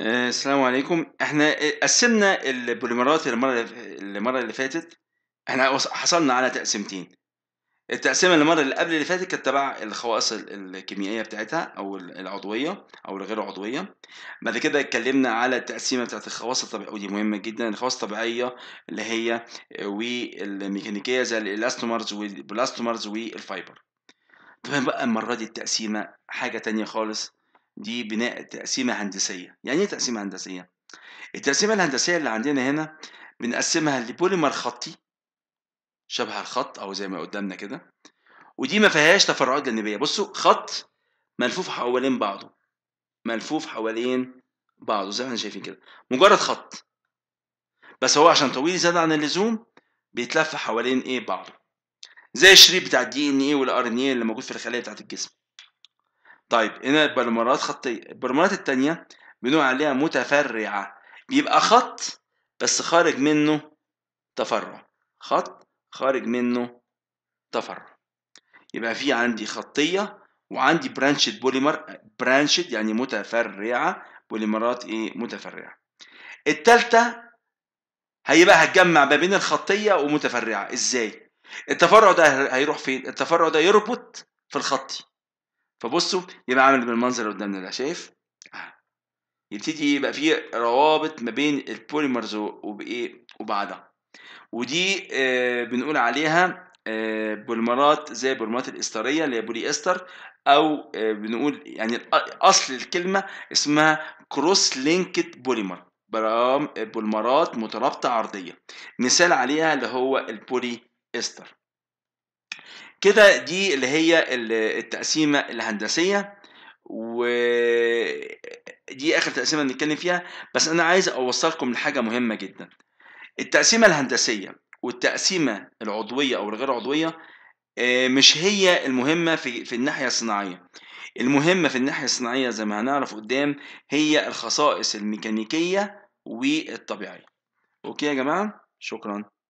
آه، السلام عليكم احنا آه، قسمنا البوليمرات المره المره اللي فاتت احنا حصلنا على تقسيمتين التقسيمه المره اللي قبل اللي فاتت كانت تبع الخواص ال- الكيميائيه بتاعتها او ال- العضويه او الغير عضويه بعد كده اتكلمنا على التقسيمه بتاعت الخواص الطبيعيه ودي مهمه جدا الخواص الطبيعيه اللي هي والميكانيكيه زي الالاستومرز والبلاستومرز والفايبر طبعا بقى المره دي التقسيمه حاجه تانية خالص دي بناء تقسيمة هندسية يعني ايه تقسيمة هندسية؟ التقسيمة الهندسية اللي عندنا هنا بنقسمها لبوليمر خطي شبه الخط او زي ما قدامنا كده ودي ما فيهاش تفرعات جانبية بصوا خط ملفوف حوالين بعضه ملفوف حوالين بعضه زي ما احنا شايفين كده مجرد خط بس هو عشان طويل زيادة عن اللزوم بيتلف حوالين ايه بعضه زي الشريط بتاع الدي ان ايه والار ان ايه اللي موجود في الخلايا بتاعت الجسم طيب هنا البرمرات خطيه البرمرات التانية بنقول عليها متفرعه بيبقى خط بس خارج منه تفرع خط خارج منه تفرع يبقى في عندي خطيه وعندي برانشد بوليمر برانشد يعني متفرعه بوليمرات ايه متفرعه التالتة هي بقى هتجمع ما بين الخطيه ومتفرعه ازاي التفرع ده هيروح فين التفرع ده يربط في الخطي فبصوا يبقى عامل بالمنظر اللي قدامنا ده شايف يبتدي يبقى فيه روابط ما بين البوليمرز وبايه وبعضها ودي آه، بنقول عليها بولمرات آه، بوليمرات زي بوليمرات الاستريه اللي هي بولي استر او آه، بنقول يعني اصل الكلمه اسمها كروس لينكد بوليمر بوليمرات مترابطه عرضيه مثال عليها اللي هو البولي استر كده دي اللي هي التقسيمه الهندسيه و دي اخر تقسيمه نتكلم فيها بس انا عايز اوصلكم لحاجه مهمه جدا التقسيمه الهندسيه والتقسيمه العضويه او الغير عضويه آه، مش هي المهمه في في الناحيه الصناعيه المهمه في الناحيه الصناعيه زي ما هنعرف قدام هي الخصائص الميكانيكيه والطبيعيه اوكي يا جماعه شكرا